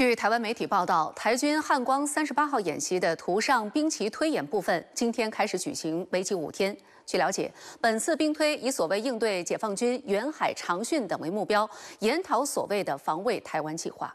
据台湾媒体报道，台军汉光三十八号演习的图上兵棋推演部分，今天开始举行，为期五天。据了解，本次兵推以所谓应对解放军远海长训等为目标，研讨所谓的防卫台湾计划。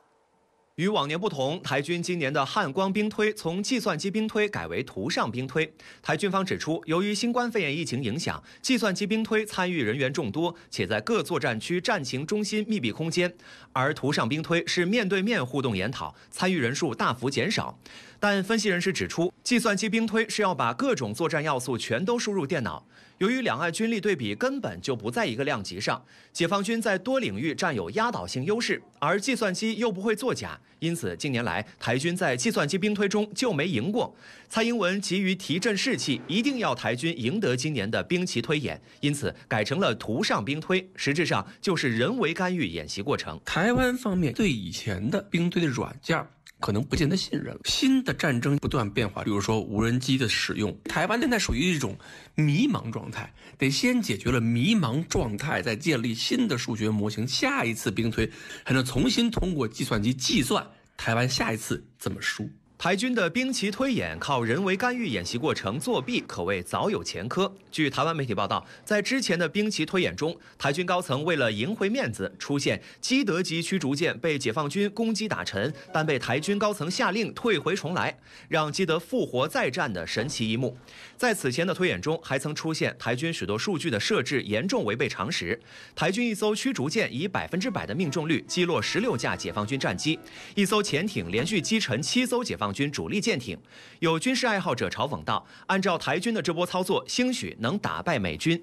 与往年不同，台军今年的汉光兵推从计算机兵推改为图上兵推。台军方指出，由于新冠肺炎疫情影响，计算机兵推参与人员众多，且在各作战区战情中心密闭空间；而图上兵推是面对面互动研讨，参与人数大幅减少。但分析人士指出，计算机兵推是要把各种作战要素全都输入电脑。由于两岸军力对比根本就不在一个量级上，解放军在多领域占有压倒性优势，而计算机又不会作假，因此近年来台军在计算机兵推中就没赢过。蔡英文急于提振士气，一定要台军赢得今年的兵棋推演，因此改成了图上兵推，实质上就是人为干预演习过程。台湾方面对以前的兵推的软件。可能不见得信任了。新的战争不断变化，比如说无人机的使用。台湾现在属于一种迷茫状态，得先解决了迷茫状态，再建立新的数学模型。下一次兵推才能重新通过计算机计算台湾下一次怎么输。台军的兵棋推演靠人为干预演习过程作弊，可谓早有前科。据台湾媒体报道，在之前的兵棋推演中，台军高层为了赢回面子，出现基德级驱逐舰被解放军攻击打沉，但被台军高层下令退回重来，让基德复活再战的神奇一幕。在此前的推演中，还曾出现台军许多数据的设置严重违背常识。台军一艘驱逐舰以百分之百的命中率击落十六架解放军战机，一艘潜艇连续击沉七艘解放。军主力舰艇，有军事爱好者嘲讽道：“按照台军的这波操作，兴许能打败美军。”